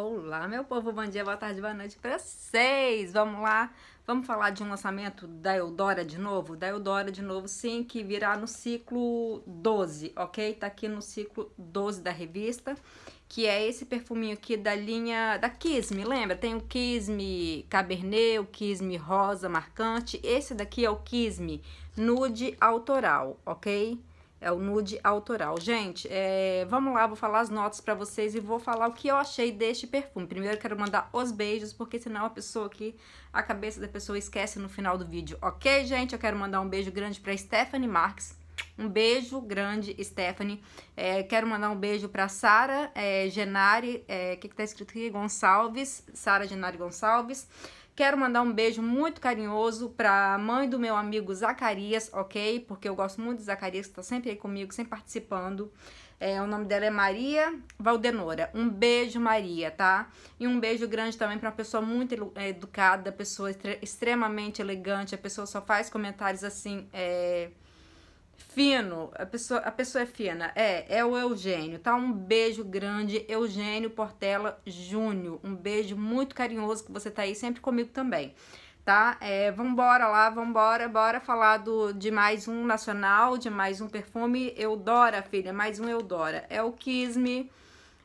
Olá, meu povo, bom dia, boa tarde, boa noite para vocês. Vamos lá, vamos falar de um lançamento da Eudora de novo? Da Eudora de novo, sim, que virá no ciclo 12, ok? Tá aqui no ciclo 12 da revista, que é esse perfuminho aqui da linha da Kisme, lembra? Tem o Kisme Cabernet, o Kisme Rosa Marcante. Esse daqui é o Kisme Nude Autoral, ok? É o nude autoral. Gente, é, vamos lá, vou falar as notas para vocês e vou falar o que eu achei deste perfume. Primeiro eu quero mandar os beijos, porque senão a pessoa aqui, a cabeça da pessoa esquece no final do vídeo, ok, gente? Eu quero mandar um beijo grande para Stephanie Marques. Um beijo grande, Stephanie. É, quero mandar um beijo para Sara é, Genari, o é, que, que tá escrito aqui? Gonçalves, Sara Genari Gonçalves. Quero mandar um beijo muito carinhoso para a mãe do meu amigo Zacarias, ok? Porque eu gosto muito de Zacarias, que está sempre aí comigo, sempre participando. É, o nome dela é Maria Valdenora. Um beijo, Maria, tá? E um beijo grande também para uma pessoa muito é, educada, pessoa extremamente elegante. A pessoa só faz comentários assim. É Fino, a pessoa, a pessoa é fina. É, é o Eugênio, tá? Um beijo grande, Eugênio Portela Júnior. Um beijo muito carinhoso que você tá aí sempre comigo também, tá? É, vambora lá, vambora, bora falar do, de mais um nacional, de mais um perfume Eudora, filha, mais um Eudora. É o Kisme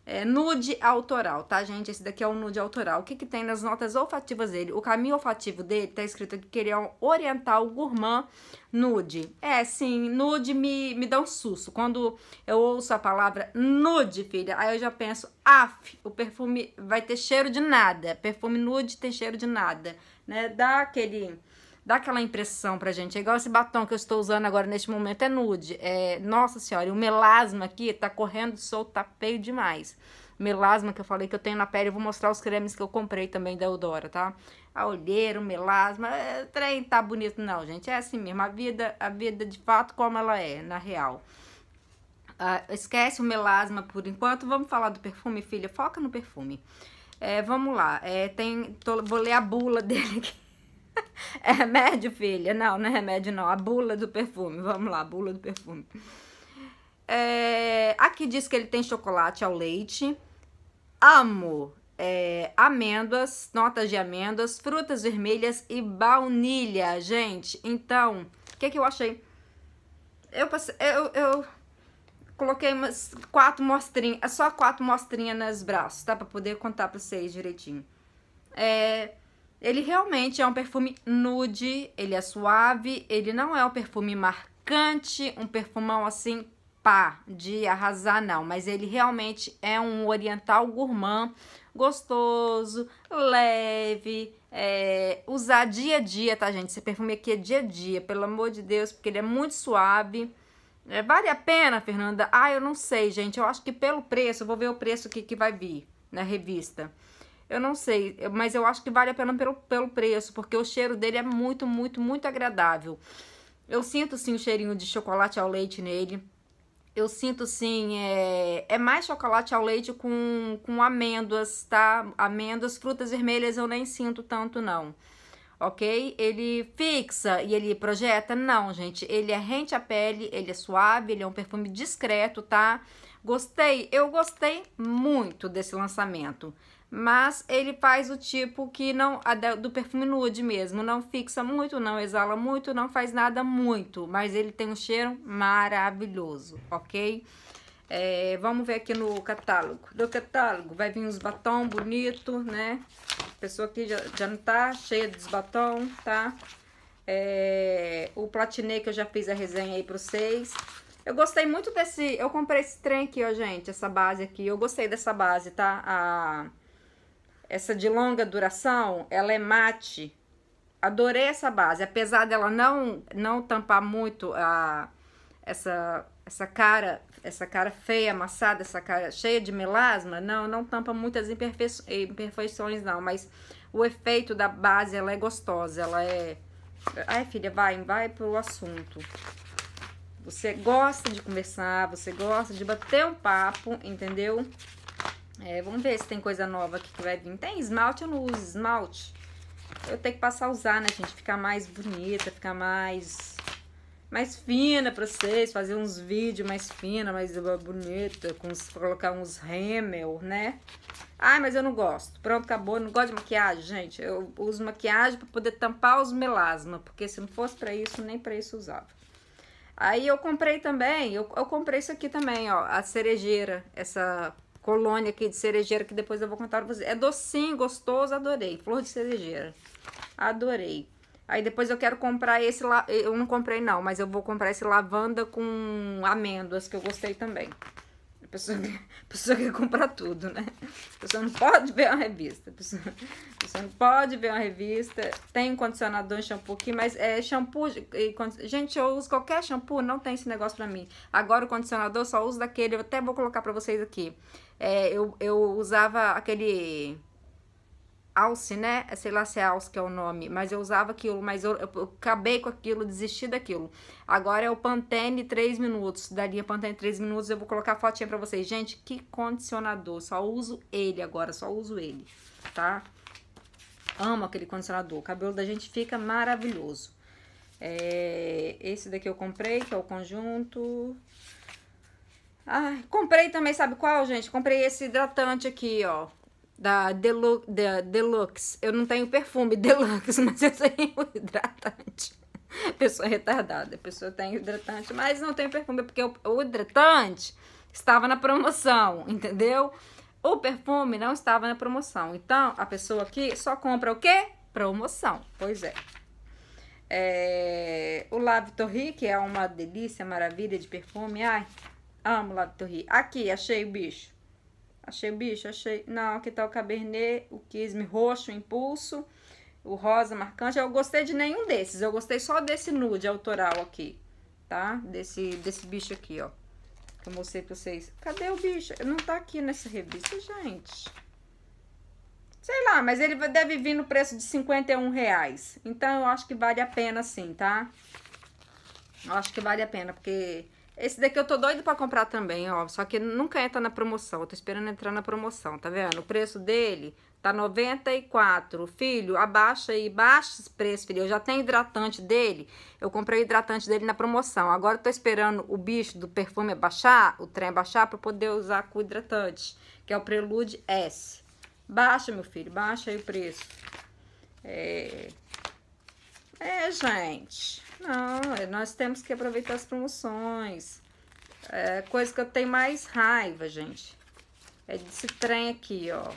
é, nude autoral, tá, gente? Esse daqui é um nude autoral. O que, que tem nas notas olfativas dele? O caminho olfativo dele tá escrito aqui que ele é um oriental gourmand nude. É, sim, nude me, me dá um susto. Quando eu ouço a palavra nude, filha, aí eu já penso, af, o perfume vai ter cheiro de nada. Perfume nude tem cheiro de nada, né? Dá aquele dá aquela impressão pra gente. É igual esse batom que eu estou usando agora neste momento, é nude. É, nossa senhora, e o melasma aqui tá correndo solto, tá feio demais. Melasma que eu falei que eu tenho na pele, eu vou mostrar os cremes que eu comprei também da Eudora, tá? A olheira, o melasma, é, trem tá bonito. Não, gente, é assim mesmo. A vida, a vida de fato como ela é, na real. Ah, esquece o melasma por enquanto. Vamos falar do perfume, filha? Foca no perfume. É, vamos lá. É, tem, tô, vou ler a bula dele aqui. É remédio, filha? Não, não é remédio, não. A bula do perfume. Vamos lá, a bula do perfume. É, aqui diz que ele tem chocolate ao leite. Amo. É, amêndoas, notas de amêndoas, frutas vermelhas e baunilha, gente. Então, o que, que eu achei? Eu, passei, eu, eu coloquei umas quatro mostrinhas, só quatro mostrinhas nos braços, tá? Pra poder contar pra vocês direitinho. É, ele realmente é um perfume nude, ele é suave, ele não é um perfume marcante, um perfumão assim pá, de arrasar não, mas ele realmente é um oriental gourmand, gostoso, leve, é, usar dia a dia, tá gente? Esse perfume aqui é dia a dia, pelo amor de Deus, porque ele é muito suave, é, vale a pena, Fernanda? Ah, eu não sei, gente, eu acho que pelo preço, vou ver o preço que, que vai vir na revista, eu não sei, mas eu acho que vale a pena pelo, pelo preço, porque o cheiro dele é muito, muito, muito agradável. Eu sinto sim o cheirinho de chocolate ao leite nele. Eu sinto sim, é, é mais chocolate ao leite com, com amêndoas, tá? Amêndoas, frutas vermelhas eu nem sinto tanto não ok? Ele fixa e ele projeta? Não, gente. Ele é rente à pele, ele é suave, ele é um perfume discreto, tá? Gostei? Eu gostei muito desse lançamento. Mas ele faz o tipo que não. do perfume nude mesmo. Não fixa muito, não exala muito, não faz nada muito. Mas ele tem um cheiro maravilhoso, ok? É, vamos ver aqui no catálogo. No catálogo vai vir uns batom bonito, né? A pessoa aqui já, já não tá cheia dos batom, tá? É, o platinê que eu já fiz a resenha aí pra vocês. Eu gostei muito desse... Eu comprei esse trem aqui, ó, gente. Essa base aqui. Eu gostei dessa base, tá? A... Essa de longa duração, ela é mate. Adorei essa base. Apesar dela não, não tampar muito a... Essa, essa cara essa cara feia, amassada, essa cara cheia de melasma, não, não tampa muitas imperfeições, não. Mas o efeito da base, ela é gostosa, ela é... Ai, filha, vai, vai pro assunto. Você gosta de conversar, você gosta de bater um papo, entendeu? É, vamos ver se tem coisa nova aqui que vai vir. Tem esmalte, eu não uso esmalte. Eu tenho que passar a usar, né, gente? Ficar mais bonita, ficar mais mais fina pra vocês, fazer uns vídeos mais fina, mais bonita, com colocar uns remel, né? Ai, mas eu não gosto. Pronto, acabou. Eu não gosto de maquiagem, gente. Eu uso maquiagem pra poder tampar os melasma, porque se não fosse pra isso, nem pra isso usava. Aí eu comprei também, eu, eu comprei isso aqui também, ó, a cerejeira, essa colônia aqui de cerejeira que depois eu vou contar pra vocês. É docinho, gostoso, adorei. Flor de cerejeira. Adorei. Aí depois eu quero comprar esse lá, eu não comprei não, mas eu vou comprar esse lavanda com amêndoas que eu gostei também pessoa, pessoa quer comprar tudo, né? A pessoa não pode ver uma revista. A pessoa, a pessoa não pode ver uma revista. Tem condicionador e shampoo aqui, mas é shampoo. E, gente, eu uso qualquer shampoo, não tem esse negócio pra mim. Agora o condicionador eu só uso daquele. Eu até vou colocar pra vocês aqui. É, eu, eu usava aquele Alce, né? Sei lá se é Alce que é o nome, mas eu usava aquilo, mas eu, eu, acabei com aquilo, desisti daquilo. Agora é o Pantene 3 minutos, da linha Pantene 3 minutos, eu vou colocar a fotinha pra vocês. Gente, que condicionador, só uso ele agora, só uso ele, tá? Amo aquele condicionador, o cabelo da gente fica maravilhoso. É, esse daqui eu comprei, que é o conjunto... Ai, comprei também, sabe qual, gente? Comprei esse hidratante aqui, ó da, Delu da Deluxe. Eu não tenho perfume Deluxe, mas eu tenho hidratante. Pessoa retardada, a pessoa tem hidratante, mas não tem perfume, porque o, o hidratante estava na promoção, entendeu? O perfume não estava na promoção. Então, a pessoa aqui só compra o quê? Promoção. Pois é. É, o Lave Torri, que é uma delícia, maravilha de perfume. Ai, amo Lave Torri. Aqui, achei o bicho. Achei o bicho? Achei. Não, aqui tá o Cabernet, o Kisme roxo, o Impulso, o rosa marcante. Eu gostei de nenhum desses. Eu gostei só desse nude autoral aqui, tá? Desse, desse bicho aqui, ó. Que eu mostrei pra vocês. Cadê o bicho? Não tá aqui nessa revista, gente. Sei lá, mas ele deve vir no preço de 51 reais. Então, eu acho que vale a pena sim, tá? Eu acho que vale a pena, porque esse daqui eu tô doido pra comprar também, ó. Só que nunca entra na promoção. Eu tô esperando entrar na promoção, tá vendo? O preço dele tá 94. Filho, abaixa aí, baixa esse preço, filho. Eu já tenho hidratante dele. Eu comprei o hidratante dele na promoção. Agora eu tô esperando o bicho do perfume abaixar, o trem abaixar, pra poder usar com o hidratante. Que é o Prelude S. Baixa, meu filho, baixa aí o preço. É... É, gente... Não, nós temos que aproveitar as promoções. É, coisa que eu tenho mais raiva, gente. É desse trem aqui, ó.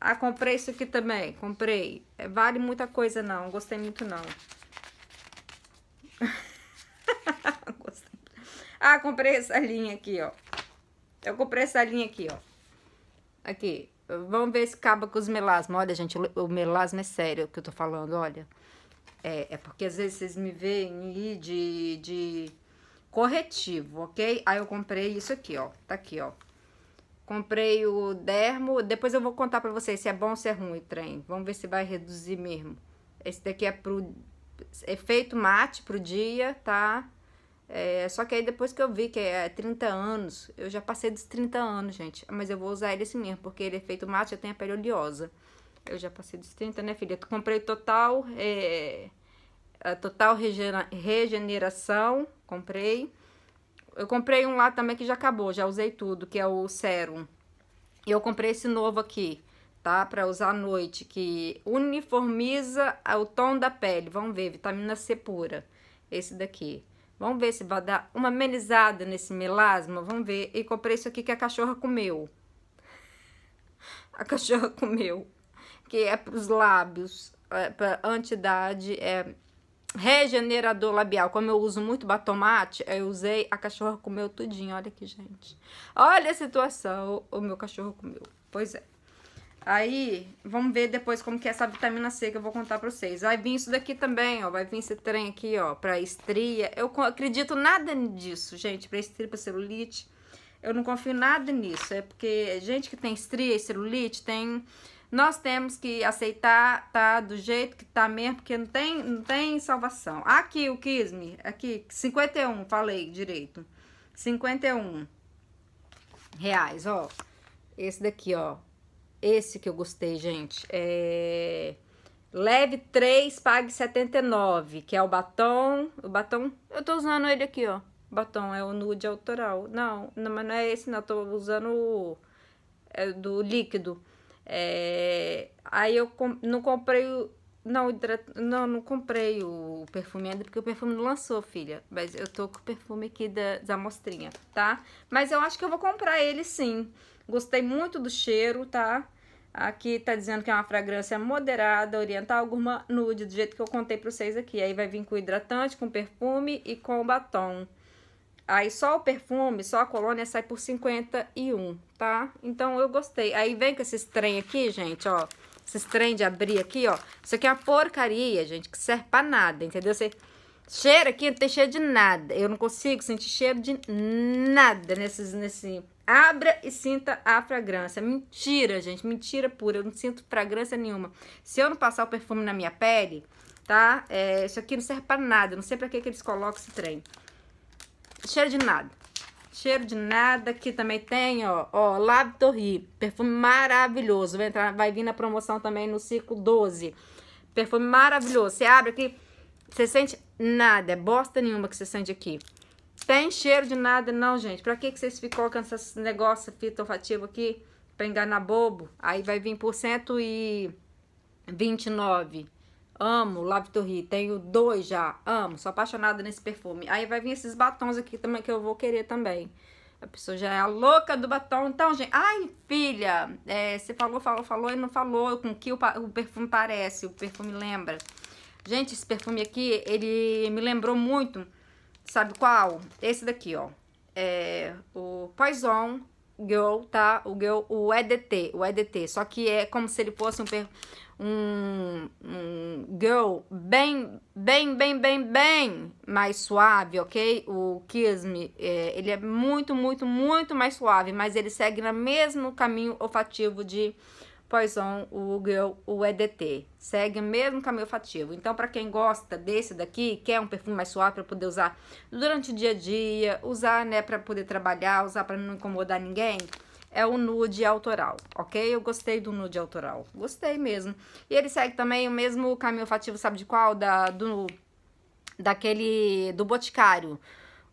Ah, comprei isso aqui também. Comprei. É, vale muita coisa, não. Gostei muito, não. ah, comprei essa linha aqui, ó. Eu comprei essa linha aqui, ó. Aqui. Vamos ver se acaba com os melasmas. Olha, gente, o melasma é sério que eu tô falando, olha. É, é porque às vezes vocês me veem de, de corretivo, ok? Aí eu comprei isso aqui, ó. Tá aqui, ó. Comprei o dermo. Depois eu vou contar pra vocês se é bom ou se é ruim o trem. Vamos ver se vai reduzir mesmo. Esse daqui é pro efeito é mate pro dia, tá? É, só que aí depois que eu vi que é 30 anos, eu já passei dos 30 anos, gente. Mas eu vou usar ele assim mesmo, porque ele é feito mate, eu tenho a pele oleosa. Eu já passei dos 30, né, filha? comprei total. É, total regeneração. Comprei. Eu comprei um lá também que já acabou, já usei tudo, que é o Serum. E eu comprei esse novo aqui, tá? Pra usar à noite, que uniformiza o tom da pele. Vamos ver, vitamina C pura. Esse daqui. Vamos ver se vai dar uma amenizada nesse melasma. Vamos ver. E comprei isso aqui que a cachorra comeu. A cachorra comeu que é para os lábios, é, para antidade, é regenerador labial. Como eu uso muito batom mate, eu usei, a cachorra comeu tudinho. Olha aqui, gente. Olha a situação, o meu cachorro comeu. Pois é. Aí, vamos ver depois como que é essa vitamina C que eu vou contar pra vocês. Vai vir isso daqui também, ó. Vai vir esse trem aqui, ó, pra estria. Eu acredito nada disso, gente, pra estria, pra celulite. Eu não confio nada nisso. É porque gente que tem estria e celulite tem nós temos que aceitar, tá? Do jeito que tá mesmo, porque não tem, não tem salvação. Aqui, o Kisme, aqui, 51, falei direito. 51 reais, ó. Esse daqui, ó. Esse que eu gostei, gente. É... Leve 3, pague 79, que é o batom. O batom, eu tô usando ele aqui, ó. Batom é o nude autoral. Não, não, mas não é esse, não. Eu tô usando o é do líquido. É, aí eu com, não comprei o. Não, não, não comprei o perfume ainda, porque o perfume não lançou, filha. Mas eu tô com o perfume aqui da, da mostrinha, tá? Mas eu acho que eu vou comprar ele sim. Gostei muito do cheiro, tá? Aqui tá dizendo que é uma fragrância moderada, oriental, alguma nude, do jeito que eu contei pra vocês aqui. Aí vai vir com hidratante, com perfume e com batom. Aí só o perfume, só a colônia sai por 51, tá? Então eu gostei. Aí vem com esses trem aqui, gente, ó. Esses trem de abrir aqui, ó. Isso aqui é uma porcaria, gente, que serve pra nada, entendeu? Você cheira aqui, não tem cheiro de nada. Eu não consigo sentir cheiro de nada nesses, nesse... Abra e sinta a fragrância. Mentira, gente, mentira pura. Eu não sinto fragrância nenhuma. Se eu não passar o perfume na minha pele, tá? É, isso aqui não serve pra nada. Eu não sei pra que, que eles colocam esse trem cheiro de nada. Cheiro de nada. Aqui também tem, ó, ó, Lab Torri. Perfume maravilhoso. Vai, entrar, vai vir na promoção também no ciclo 12. Perfume maravilhoso. Você abre aqui, você sente nada. É bosta nenhuma que você sente aqui. Tem cheiro de nada, não, gente. Pra que, que vocês ficam colocando esses negócios fitofativo aqui? Pra enganar bobo? Aí vai vir por cento e... Amo La Vitorri, tenho dois já, amo, sou apaixonada nesse perfume. Aí vai vir esses batons aqui também que eu vou querer também. A pessoa já é a louca do batom. Então, gente, ai, filha, é, você falou, falou, falou e não falou com que o, o perfume parece, o perfume lembra. Gente, esse perfume aqui, ele me lembrou muito, sabe qual? Esse daqui, ó. É o Poison Girl, tá? O Girl, o EDT, o EDT. Só que é como se ele fosse um, um, um Girl bem, bem, bem, bem, bem mais suave, ok? O Kiss Me, é, ele é muito, muito, muito mais suave, mas ele segue no mesmo caminho olfativo de Poison, o Google, o EDT. Segue o mesmo caminho olfativo. Então, para quem gosta desse daqui, quer um perfume mais suave para poder usar durante o dia a dia, usar, né, para poder trabalhar, usar para não incomodar ninguém, é o nude autoral, ok? Eu gostei do nude autoral, gostei mesmo. E ele segue também o mesmo caminho olfativo, sabe de qual? Da, do, daquele, do Boticário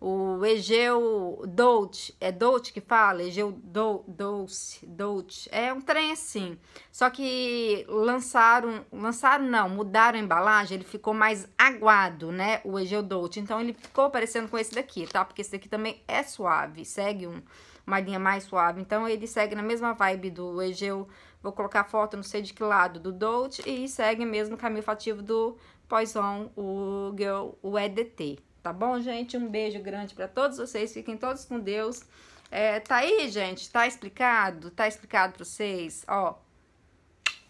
o Egeu Dout, é Dout que fala? Egeu Do, Dout, Dout, é um trem assim. Só que lançaram, lançaram não, mudaram a embalagem, ele ficou mais aguado, né, o Egeu Dout. Então, ele ficou parecendo com esse daqui, tá? Porque esse daqui também é suave, segue um, uma linha mais suave. Então, ele segue na mesma vibe do Egeu, vou colocar a foto, não sei de que lado, do Dout. E segue mesmo o caminho fativo do Poison, o, o EDT. Tá bom, gente? Um beijo grande para todos vocês. Fiquem todos com Deus. É, tá aí, gente? Tá explicado? Tá explicado para vocês? Ó.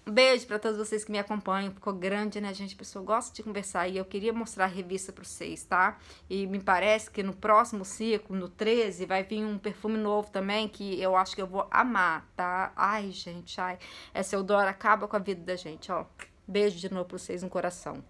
Um beijo para todos vocês que me acompanham. Ficou grande, né, gente? A pessoa gosta de conversar e eu queria mostrar a revista para vocês, tá? E me parece que no próximo ciclo, no 13, vai vir um perfume novo também que eu acho que eu vou amar, tá? Ai, gente, ai. Essa Eudora acaba com a vida da gente, ó. Beijo de novo para vocês no coração.